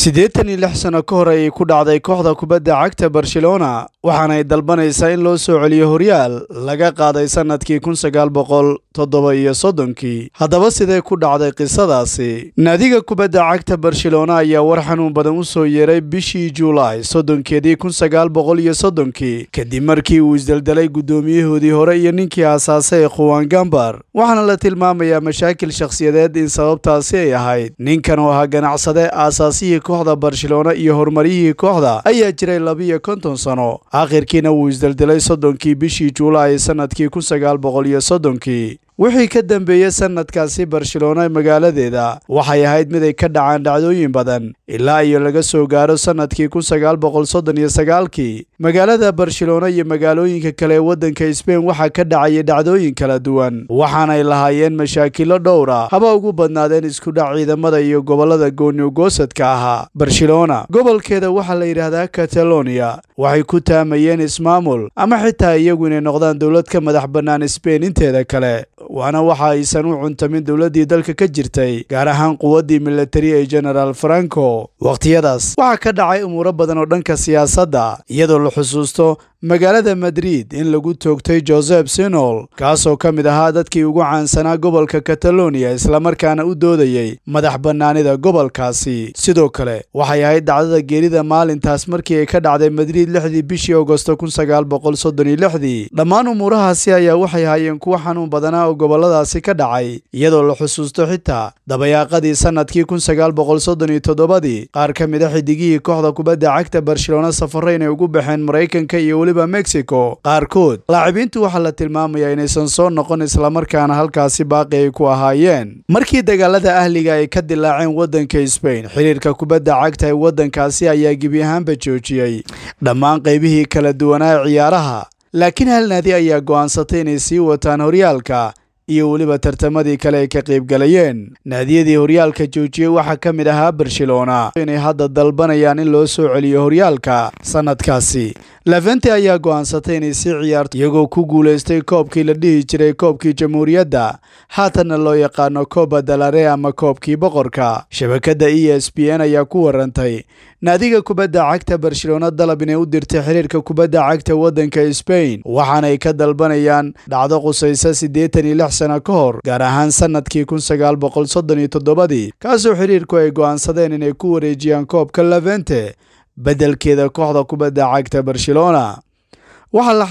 siddeetan iyo lix sano ka hor ayay ku dhacday kooxda kubadda cagta barcelona waxaanay dalbanaysaa in loo soo celiyo horyaal laga qaaday sannadkii kun sagaal boqol toddoba iyo soddonkii haddaba sidee ku dhacday qisadaasi naadiga kubadda cagta barcelona ayaa war xanuun badan u soo yeeray bishii juulaay soddonkeedii kun sagaal boqol iyo soddonkii kadib markii uu isdeldelay guddoomiyahoodii hore iyo ninkii aasaasay khuwan gambar waxaana la tilmaamayaa mashaakil shakhsiyadeed in sababtaasi ay ahayd ninkan oo ahaa ganacsade aasaasihii kooxda barcelona iyo horumaryihii kooxda ayaa jiray labiyo konton sano aakhirkiina wuu isdeldelay soddonkii bishii juulaay sannadkii kun sagaal boqol iyo soddonkii wixii ka dambeeyey sannadkaasi barcelona magaaladeeda waxay ahayd mid ay ka dhacaan dhacdooyin badan ilaa iyo laga soo gaaro sannadkii kun sagaal boqol soddon iyo sagaalkii magaalada barcelona iyo magaalooyinka kale ee waddanka sbein waxaa ka dhacayay dhacdooyin kala duwan waxaanay lahaayeen mashaakilo dhowra ah. haba ugu badnaadeen isku iskudhac ciidamada iyo gobollada gooniyogoosadka ahaa barcelona gobolkeeda waxaa la yidhaahdaa catalonia waxay ku taamayeen ismaamul ama xitaa iyagu inay noqdaan dowlad ka madax bannaan sbein inteeda kale waana waxa aysan u cuntamin dowladdii dalka ka jirtay gaar ahaan quwaddii milatari ee genaraal franco wakhtiyadaas waxaa ka dhacay umuuro badan oo dhanka siyaasadda iyadoo la xusuusto magaalada madrid in lagu toogtay josep sinol kaasoo ka mid ahaa dadkii ugu caansanaa gobolka kataloniya islamarkaana u doodayey madax bannaanida gobolkaasi sidoo kale waxay ahayd dacdada geerida maalintaas markii ay ka dhacday madrid lixdii bishii agosto kunsagaalboqolsoddonilixdii dhammaan umuurahaasi ayaa waxay ahaayeen kuwa xanuun badanaa oo goboladaasi ka dhacay iyadoo la xusuusto xitaa dabayaaqadii sannadkii kunsagaalboqolsoddoniyo toddobadii qaar ka mid a ah xidigihii kooxda kubadda cagta barcelona safaro inay ugu baxeen maraykanka iyo weliba mexico qaarkood laacibiintu waxaa la tilmaamayaa inaysan soo noqon islamarkaana halkaasi baaqi ay ku ahaayeen markii dagaalada ahliga ay ka dilaaceen waddanka sbain xiriirka kubadda cagta ee waddankaasi ayaa gebi ahaanba joojiyey dhammaan qaybihii kala duwanaa ciyaaraha laakiin halnaadi ayaa go'aansatay inay sii wataan horyaalka iyo weliba tartamadii kale ay ka qaybgalayeen naadiyadii horyaalka joojiyey waxaa ka mid ahaa barcelona inay hadda dalbanayaan in loo soo celiyo horyaalka sannadkaasi lafante ayaa go'aansatay inay sii ciyaarto iyagoo ku guulaystay koobkii la dhihi jiray koobkii jamhuuriyadda haatanna loo yaqaano coba dalare ama koobkii boqorka shabakadda e s b n ayaa ku warantay naadiga kubadda cagta barcelona dalab inay u dirtay xiriirka kubadda cagta waddanka sbain waxaanay ka dalbanayaan dhacdo qusaysa siddeetan iyo lix sano ka hor gaar ahaan sannadkii kun sagaal boqol soddon iyo toddobadii kaasoo xiriirku ay go'aansadeen inay ku wareejiyaan koobka levente beddelkeeda kooxda kubadda cagta barcelona waxaa la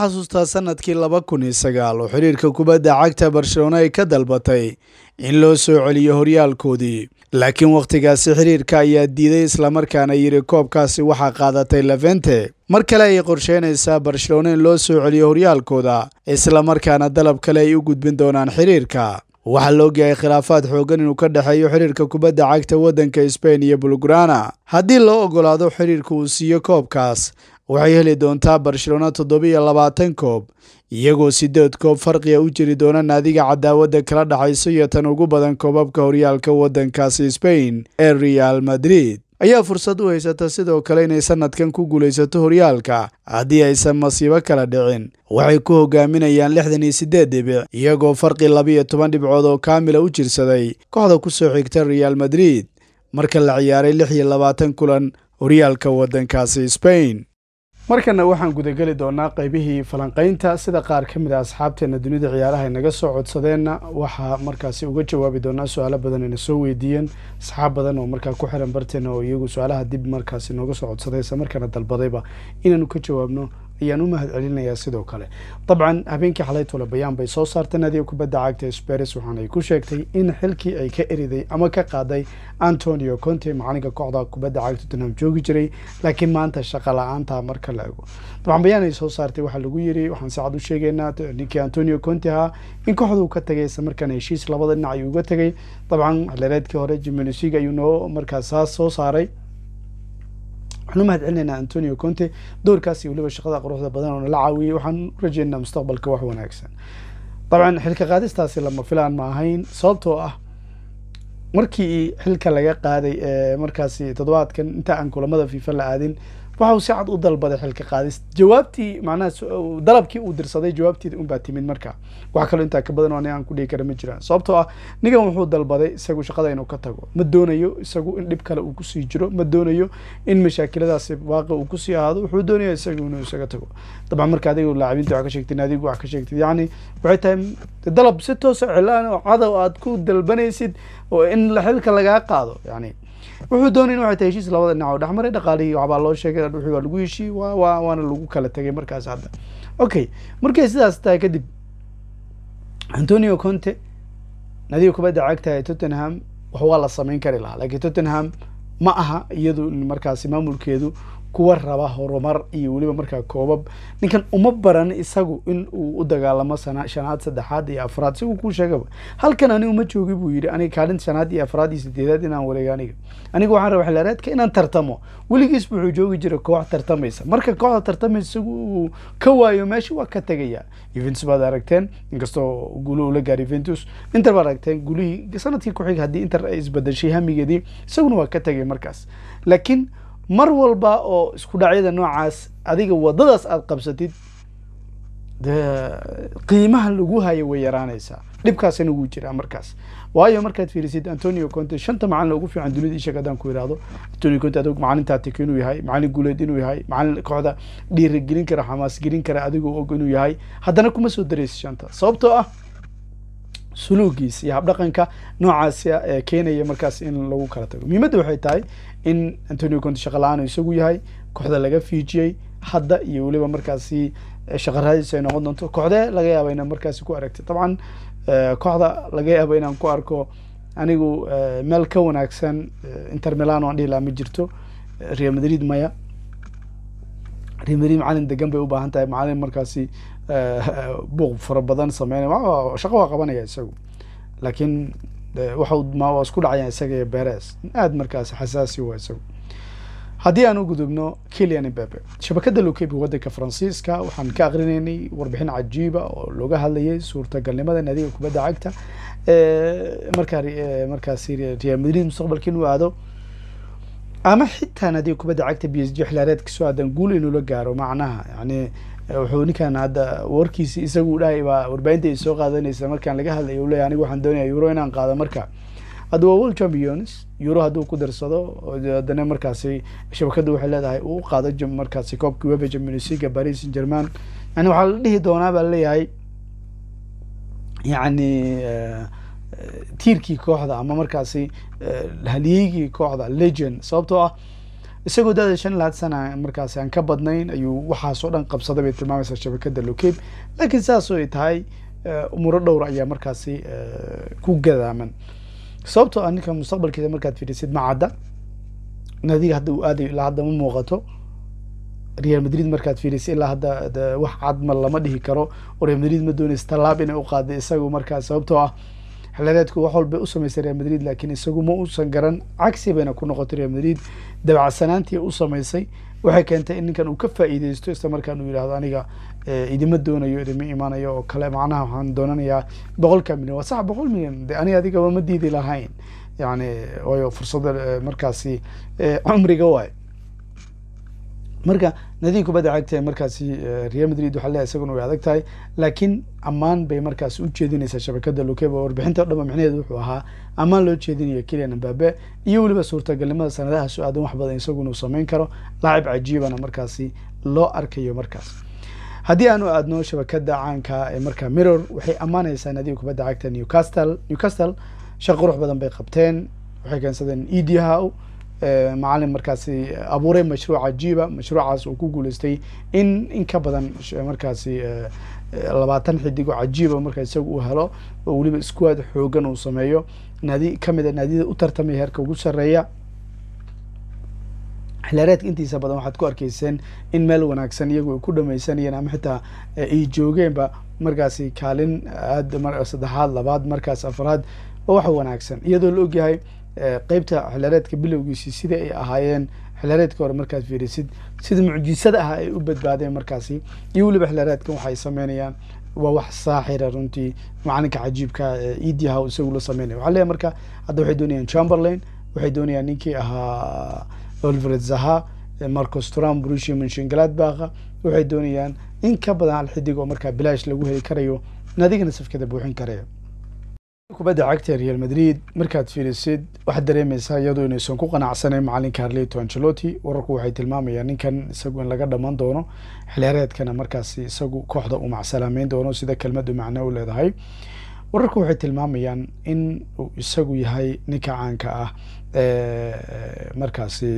xasuustaa sanadkii laba kun iyo sagaal oo xiriirka kubadda cagta barcelona ay ka dalbatay in loo soo celiyo horyaalkoodii laakiin wakhtigaasi xiriirka ayaa diiday islamarkaana yidhi koobkaasi waxaa qaadatay levente mar kale ayay qorsheynaysaa barcelona in loo soo celiyo horyaalkooda islamarkaana dalab kale ay u gudbin doonaan xiriirka waxaa la ogyahay khilaafaad xooggan inuu ka dhexeeyo xidhiirka kubadda cagta waddanka sbain iyo bulgurana haddii loo oggolaado xidhiirka uu siiyo koobkaas waxay heli doontaa barcelona iyo labaatan koob iyagoo siddeed koob farqiga u jiri doona naadiga cadaawadda kala dhaxaysa iyo tan ugu badan koobabka horyaalka waddankaasi sbain ee real madrid ayaa fursad u haysata sidoo kale inay sannadkan ku guulaysato horyaalka haddii aysan masiibo kala dhicin waxay ku hogaaminayaan lixdan iyo siddeed dhibic iyagoo farqi iyo toban dhibcood oo kaamila ah u jirsaday kooxda ku soo xigta real madrid marka la ciyaaray lix iyo labaatan kulan horyaalka waddankaasi sbain markana waxaan gudageli doonaa qaybihii falanqaynta sida qaar ka mid a ah asxaabteena dunida ciyaaraha naga soo codsadeenna waxaa markaasi uga jawaabi doonaa su-aalo badan ayna soo weydiiyeen asxaab badan oo markaa ku xiran barteena oo iyagu su-aalaha dib markaasi nooga soo codsaday islamarkaana dalbadayba inaanu ka jawaabno ayaan u mahad sidoo kale dabcan habeenkii xalay tulabayaan bay soo saartay nadiga kubadda cagta spares waxaanay ku sheegtay in xilkii ay ka eriday ama ka qaaday antonio conte macalinka kooxda kubadda cagta tunham joogi jiray laakiin maanta shaqa la-aanta marka la ego dabcan bayaanay soo saartay waxaa lagu yiri waxaan saacad u sheegeynaa ninkii antonio conte ahaa in kooxdu ka tagay isla heshiis labada dhinac ayuu uga tegay dabcan leereedkii hore jimenosiga ayuu noo markaas saas soo saaray waxaan u mahad celinaynaa antonio conte doorkaasi weliba shaqada quruxda badan oo nala caawiyey waxaan u rajeynaa mustaqbalka wax wanaagsan dabcan xilka qaadistaasi lama filaan ma ahayn sababtoo ah markii xilka laga qaaday markaasi toddobaadkan inta aan kulamada fiifa la aadin waxau si cad u dalbaday xilka qaadis jawaabtii macnaha dalabkii uu dirsaday jawaabteeda unbaa timid marka wax kaloo intaa ka badan oo ni aan ku dhihi kara ma jiraan sababtoo ah ningan wuxuu dalbaday isagu shaqada inuu ka tago ma doonayo isagu in dhib kale uu kusii jiro ma doonayo in mashaakiladaasi waaqi uu kusii ahaado wuxuu doonaya isagu inuu isaga tago dabcan marka adiga laacibinta wax ka sheegtid adigu wax ka sheegtid yacni waxay tahay dalab si toosa ah, cilaan oo cadow aad ku dalbanaysid oo in xilka lagaa qaado yani wuxuu doonay in waxay tahay heshiis labada dhinac oo dhexmaray dhaqaalihii waxbaa loo sheegay wixii waa lagu heshiyey wa wa waana lagu kala tegay markaas hadda okay markay sidaas tahay kadib antonio conte nadiga kubadda cagta ee tottenham waxwaa la samayn kari lahaa laakiin tottenham ma aha iyadu markaasi maamulkeedu kuwa raba horumar iyo weliba markaa koobab ninkan uma baran isagu in uu u dagaalamo shanaad saddexaad iyo afraad si uu kuu sheegaba halkan ani uma joogi buu yidhi aniga kaalin shanaad iyo afraad iyo sideedaad inaan wareega aniga aniga waxaan rabaa xilaareedka inaan tartamo weligiis wuxuu joogi jira koox tartamaysa marka kooxda tartamaysa isagu uu ka waayo meesha waa ka tegayaa eventus baad aragteen inkastoo guulo ula gaar eventus inter baad aragteen gulihii sanadkii ku xig haddii inter ay isbadashay hamigeedii isaguna waa ka tegay markaas laakiin mar walba oo isku dhacyada noocaas adiga waddadaas aada qabsatid dee qiimaha lagu hayo way yaraanaysaa dhibkaasina wuu jiraa markaas waayo markaad fiirisid antonio conte shanta macalin ugu fiican dunida ishag haddaan ku idhaahdo antonio conte adigu macalin tactic inuu yahay macalin guuleed inuu yahay macalin kooxda dhiira gelin kara xamaas gelin kara adigu og inuu yahay haddana kuma soo daraysid shanta sababtoo ah suluugiisa iyo habdhaqanka noocaas ah ee keenaya markaas in lagu kala tago muhiimadda waxay tahay in antonio conte shaqala-aan isagu yahay kooxda laga fiijiyey hadda iyo weliba markaasi eh, shaqaraadiis ay noqon doonto kooxdee laga yaaba inaan markaasi ku aragta dabcan eh, kooxda laga yaaba inaan ku arko anigu eh, meel ka wanaagsan inter milano aan dhihi ma jirto real madrid maya real madrid macalin degan bay u baahan tahay macalin markaasi Eh, buuq fara badan sameynaya shaqo waa qabanaya isagu laakiin eh, waxau ma waa isku dhacayaan isaga iyo beres aada markaas xasaasi waa isagu haddii aan u gudubno kilian imbabe shabakadda lukebi waddanka faransiiska waxaan ka akrinaynay warbixin cajiiba ah oo looga hadlayay suurtagalnimada naadiga kubadda cagta markaa eh, markaasi mustaqbalka inuu aado ama xitaa naadiga kubadda cagta b s g xilaareedka soo aadan guul inuu gaaro macnaha yani wuxuu ninkan hadda warkiisi isagu dhahay baa warbaahinta ay soo qaadanaysa markaan laga hadlayo leeyahy aniga waxaan doonaya euro inaan qaado marka hadda waa world champions euro hadduu ku darsado haddana markaasi shabakadda waxay leedahay uu qaado markaasi koobkii weba champions leaga paris saint german yani waxaa la dhihi doonaa baa laleeyahay yacni eh, eh, tiirkii kooxda ama markaasi eh, halyeygii kooxda legend sababtoo ah isagoo da-da shan laad sana markaas aan ka badnayn ayuu waxaasoo dhan qabsaday bay tilmaamaysaa shabakada lokeyb laakiin saasoo ay tahay eh, umuro dhowr ayaa markaasi eh, ku gadaaman sababtoo ah ninka mustaqbalkiisa markaad fiidhisid macadda nadiga hadda uu aadayo ilaa hadda ma muuqato real madrid markaad fiidhisay ilaa hadda eh, wax cadma lama dhihi karo oo real madrid ma doonaysa tallaab inay u qaaday isagu markaas sababtoo ah haladeedku wax walbay u samaysay real madrid laakiin isagu ma uusan garan cagsi bayna ku noqotay real madrid dabacsanaantii u samaysay waxay keentay in ninkan uu ka faa'iidaysto isla markaan uu yidhahdo aniga eh, idima doonayo idima imaanayo oo kale macnaha waxaan doonanayaa boqolka milyan waa sax boqol milyan de ani adiga ma diidi lahayn yani waayo fursada eh, markaasi eh, cumriga waayo marka nadiin kubadda cagta markaasi eh, real madrid waxaa leeyahay isaguna way adag tahay laakiin ammaan bay markaas u jeedinaysaa shabakada lukeba warbixinta o dhanba micnaheedu wuxuu ahaa ammaan loo jeedinayo kelian ambabe iyo weliba suurtagalnimada sanadaha aadan wax badan isaguna u sameyn karo laacib cajiibana markaasi loo arkayo markaas haddii aanu aadno shabakada caanka ee markaa mirror waxay ammaanaysaa nadiin kubadda cagta newcastle newcastle shaq qurux badan bay qabteen waxay keensadeen ediahow macalin markaasi abuuray mashruuc cajiiba mashruucaas uu ku guuleystay in in ka badan markaasi labaatan xidigo cajiiba marka isaga uu helo oo weliba iskuwaad xoogan uu sameeyo naadi kamida ah naadiyada u tartamaya heerka ugu sareeya xilaareedka intiisa badan waxaad ku arkayseen in meel wanaagsan iyagu ay ku dhamaysanayeen ama xitaa ay joogeenba markaasi kaalin aad saddexaad labaad markaas afraad waa wax wanaagsan iyadoo la ogyahay qeybta xilaareedka bilowgiisi sida ay ahaayeen xilaareedka hore markaad fiirisid sida mucjisada ah ay u badbaadeen markaasi iyo weliba xilaareedkan waxay sameynayaan waa wax saaxira runtii macalinka cajiibka edyahow isagu la sameynaya waxaa leeyahay marka hadda waxay doonayaan chamberlain waxay doonayaan ninkii ahaa olvred zaha marcos tram brucia menshingalad waxay doonayaan in ka badan alxidig oo markaa bilaash lagu heli karayo nadigana safkada buuxin karaya kubadda cagta real madrid markaad fiirisid waxaad dareemaysaa iyadoo inaysan ku qanacsanayn macalinka harleto angelotti wararku waxay tilmaamayaan ninkan isagu in laga dhamaan doono xiliyaareedkana markaasi isagu kooxda uu macsalaameyn doono sida kelmaddu macno u leedahay wararku waxay tilmaamayaan in uu isagu yahay ninka caanka ah markaasi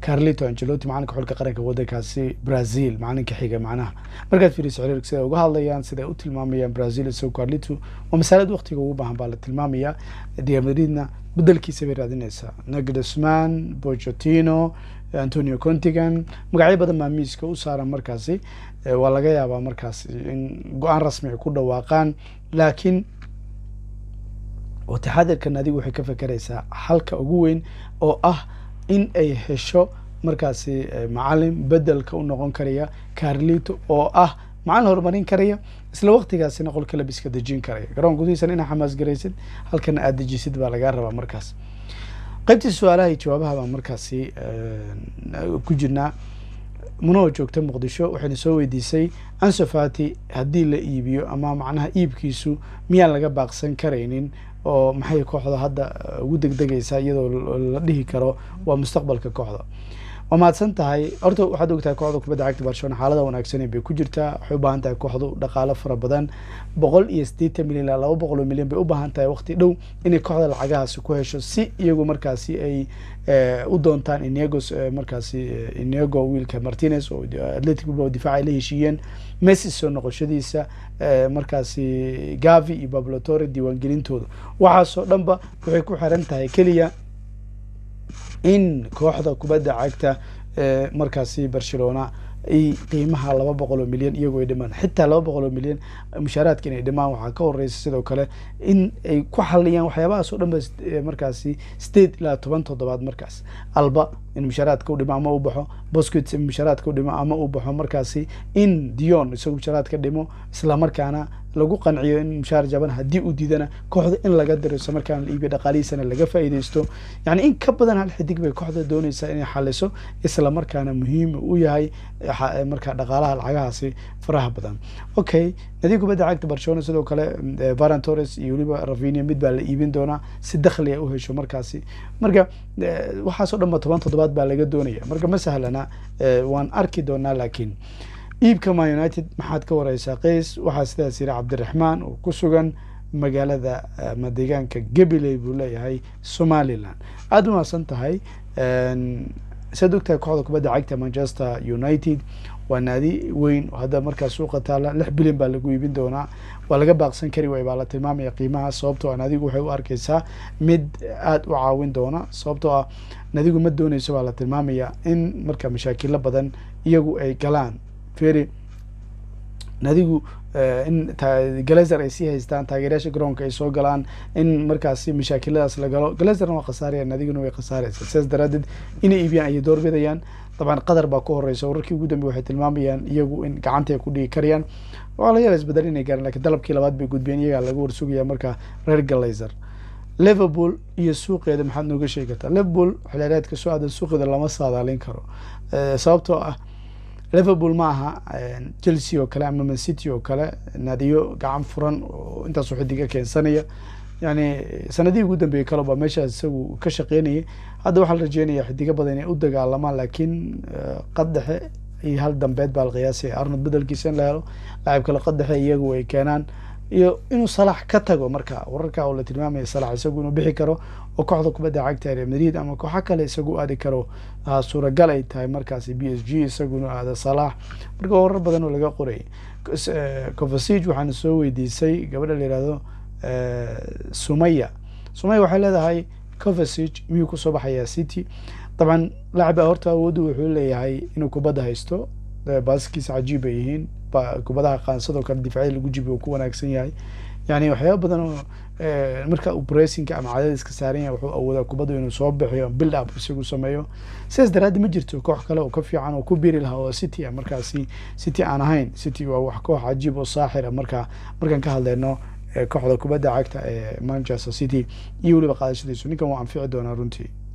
carlito angelotti macalinka xulka qaranka waddankaasi brazil macalinka xiga macnaha markaad fiiriso xiriirka sida uga hadlayaan siday u tilmaamayaan brazil isagoo carlito waa masaalad waqtiga ugu baahan baa la tilmaamayaa real madridna bedelkiisa bay raadinaysaa nagdesman bocetino antonio contigan magacyo badan baa miiska u saaran markaasi waa laga yaabaa markaasi in go-aan rasmi ay ku dhawaaqaan laakiin wataxadirkan adigu waxay ka fakaraysaa halka ugu weyn oo ah in ay hesho markaasi eh, macalin bedelka u noqon karaya carlito oo ah macalin horumarin karaya isla waqtigaasina qol kalabiska dejin karaya garoon gudihiisana inaa xamaasgaraysid halkana aada dejisid baa lagaa rabaa markaas qaybtii su-aalaha iyo jawaabaha baan markaasi eh, ku jirnaa munoo joogta muqdisho waxayna soo weydiisay ansofati haddii la iibiyo ama macnaha iibkiisu miyaan laga baaqsan karaynin oo maxay kooxda hadda uh, ugu degdegaysaa iyadoo la dhihi karo waa mustaqbalka kooxda waa mahadsan tahay horta waxaad ogtahay kooxda kubadda cagta barcelona xaalada wanaagsan bay ku jirtaa waxay u baahan tahay kooxdu dhaqaalo fara badan boqol iyo sideetan milyan ilaa laba boqol oo milyan bay u baahan tahay waqti dhow inay kooxda lacagahaasi ku hesho si iyagu markaasi ay eh, u doontaan inegos eh, markaasi eh, inego wiilka martinez oo atletic oo difac ay la heshiiyeen messiso noqoshadiisa markaasi gavi iyo bablotore diiwaangelintooda waxaasoo dhanba waxay ku xiran tahay keliya in kooxda kubadda cagta markaasi barcelona ay qiimaha laba boqol oo milyan iyagoo ay dhimaan xitaa laba boqol oo milyan mushaaraadka inay dhimaan waxaa ka horeysa sidoo kale in ay ku xaliyaan waxyaabahaas oo dhan ba markaasi sideed ilaa toban toddobaad markaas alba in mushaaraadka u dhimo ama u baxo bosquets in mushaaraadka u dhimo ama u baxo markaasi in dion isagu mushaaraadka dhimo isla markaana lagu qanciyo in mushaar jaban haddii uu diidana kooxda in laga diriso markaan la iibiyo dhaqaalihiisana laga faa'iidaysto yacni in ka badan hal xidig bay kooxda doonaysaa inay xaliso isla markaana muhiim u yahay markaa dhaqaalaha lacagahaasi faraha badan okay nadiib kubadda cagta barcelona sidoo kale mm, eh, varan iyo weliba ravinia mid baa la iibin doonaa si dakhli ay ah u hesho markaasi marka eh, waxaasoo dhan ba toban toddobaad baa laga doonaya marka ma sahlana eh, waan arki doonaa laakiin iibka ma united maxaad ka wareysaa qays waxaa sidaas yidhi cabdiraxmaan oo ku sugan magaalada ama eh, deegaanka gabiley buu leeyahay somaliland aada umaadsan tahay saad ogtahay kooxda kubadda cagta manchester united waa naadi weyn oo hadda markaas suuqa taala lix bilyan baa lagu iibin doonaa waa laga baaqsan kari waay baa la tilmaamaya qiimaha sababtoo a ah nadigu waxay u arkeysaa mid aada u caawin doona sababtoo ah nadigu ma dooneyso baa la tilmaamaya in marka mashaakilo badan iyagu ay galaan ferry adigu eh, in glazer ay sii haystaan taageeryaasha garoonka ay soo galaan in markaasi mashaakiladaas la galo glazerna waa khasaarayaan adiguna way khasaaraysa sidaas daraadeed inay iibiyaan ayay doorbidayaan dabcan qatar baa ku horeysa wararkii ugu dambe waxay tilmaamayaan iyagu in gacanta ay ku dhigi karayaan waa la yala isbedel inay gaaraan lakiin dalabkii labaad bay gudbiyeen iyagaa laga warsugaya markaa reer glazer liverpool iyo suuqeeda maxaad nooga sheegi kartaa liverpool xilaareedka soo aadan suuqeeda lama saadaalin karo eh, sababtoo ah liverpool ma aha chelsea oo kale ama mancity oo kale naadiyo gacan furan oo intaas xidiga keensanaya yani sanadihii ugu dambeeyey baa meeshaas isagu ka shaqeynayay hadda waxaa la rajeynaya xidiga badan inay u dagaalamaan laakiin eh, qaddexe iyo hal dambeed baa la qiyaasaya arnold bedelkiisa in la helo laacib kale qaddexe iyagu ay keenaan iyo inuu salax ka tago marka wararka oo la tilmaamaya salax isagu inuu bixi karo oo kooxda kubadda cagta real madrid ama kooxo kale isagu aadi karo ah, suuragal ay tahay markaasi b s g isaguna aada salax marka warar badan oo laga qoray covasig eh, waxaana soo weydiisay gabadha la yihahdo eh, sumaya sumaya waxay leedahay covasig miyuu kusoo baxayaa city dabcan laacib horta awoodu wuxuu leeyahay inuu kubadda haysto eh, baaskiisa cajiib ay yihiin kubadaha sidoo kale difacya lagu jibi oo ku wanaagsan yahay yani waxyaaba badan oo eh, marka uu ama cadadiska saaran yahay wuxuu awoodaa kubaddu inuu soo bixiyo build up isagu sameeyo sidaas daraaddi ma jirto koox kale oo ka fiican oo ku biri lahaa oo city ah markaasi city aan ahayn city waa wax koox cajiib oo saaxira ah. marka markaan ka hadleyno eh, kooxda kubadda cagta ee manchester city iyo weliba qaadashadiisu ninkan waa anfici doonaa runtii